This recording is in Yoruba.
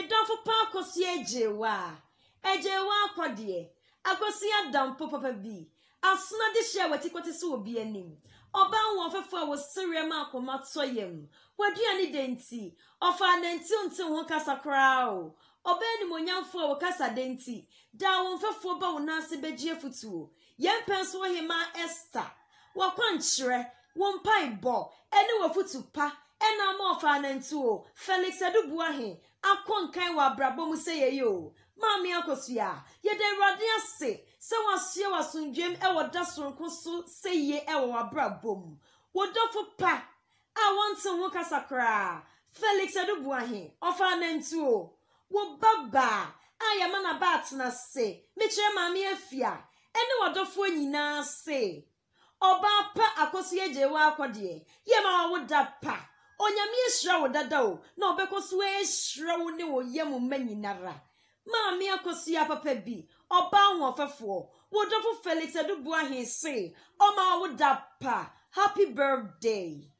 ne dɔfo paa akɔsi agye wa agye wa akɔ deɛ akɔsi adampo papa bi asona de hyɛ wɔti kɔte so wɔ bi anim ɔbaa wɔn fɛfo a wɔsere mu akoma tɔ yam wɔaduane de nti ɔfaa nantintin ho kasa koraa o ɔbaa nimonyamfo a wɔkasa de daa wɔn fɛfoɔ ba wɔn nan ase bɛgye afutuo yɛn pɛn so wɔ hema esther wɔkwankyerɛ wɔn mpaebɔ ɛne wɔfutu pa. enama of anentu felix edubuahi akwọ nke wa abrabom se yeyi o maami akosu ya yɛde awurade ase sɛ wasoɛ wasomdwam ɛwɔ e da soronko so sɛ yie ɛwɔ e wabrabom wɔdɔfo pa a wɔnte ho kasa koraa felix adubuahe ɔfa anantuo wɔ babaa a yɛma na ba atena se mekyerɛ maame afia ɛne e wɔdɔfoɔ nyinaa se ɔbaa pa akoso yɛgye wɔ akɔdeɛ yɛma wawo da pa onyame ahyira wo dada o na ɔbɛkɔ so ahyira wo ne wo yɛ ma nyinara maame akɔsua papa bi ɔbaa ahoɔfɛfoɔ wɔdɔfo felix adubuahen se ɔma wo da pa happy birthday